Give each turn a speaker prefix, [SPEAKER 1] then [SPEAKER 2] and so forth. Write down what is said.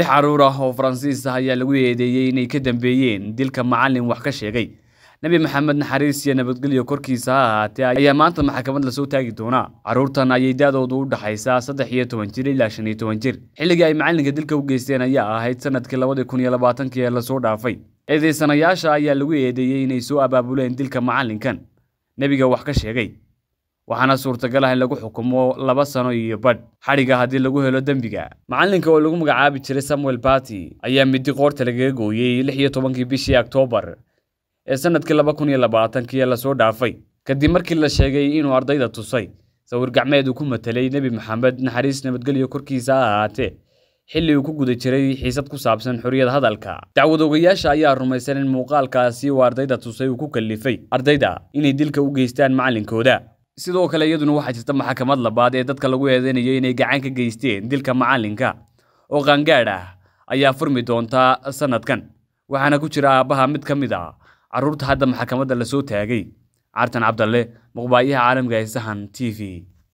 [SPEAKER 1] lix caruur ah oo faransiis ah ayaa lagu eedeeyey inay ka dambeeyeen dilka macalin wax ka sheegay nebi maxamed naxariis iyo nabadgelyo korkiisa ha ahaatee ayaa maanta maxkamad lasoo taagi doonaa caruurtan ayay da-doodu u dhaxaysaa saddex iyo toban jir ilaa shan iyo toban jir xilligii ay macalinka dilka u geysteen ayaa ahayd sanadkii labadii kun iyo labaatankii ee lasoo dhaafay eedeysanayaasha ayaa lagu eedeeyey inay soo abaabuleen dilka macalinkan nebiga wax ka sheegay waxaana suurtagal ah in lagu xukumo laba sano iyo badh xadhiga haddii lagu helo dembiga macallinka oo lagu magacaabi jiray samuel bati ayaa middi qoorta lagaga gooyey lix iyo tobankii bishii oktoobar ee sannadkii laba kun iyo labaatankii lasoo dhaafay kadib markii la sheegay inuu ardayda tusay sawir gacmeed uu ku matelay nebi maxamed naxariis nabadgelyo korkiisa ha ahaatee xilli uu ku guda jiray xiisad ku saabsan xorriyad hadalka dacwadoogayaasha ayaa rumaysan in muuqaalkaasi uu ardayda tusay uu ku kallifay ardayda inay dilka u geystaan macallinkooda sidoo kale iyaduna waxaa jirta maxkamad labaad ee dadka lagu eedeynaya inay gacan ka geysteen dilka macalinka oo qaangaadh ah ayaa furmi doonta sannadkan waxaana ku jira aabbaha mid ka mid a ah caruurta hadda maxkamadda lasoo taagay cartan cabdalle muqbaayaha caalamiga ee t v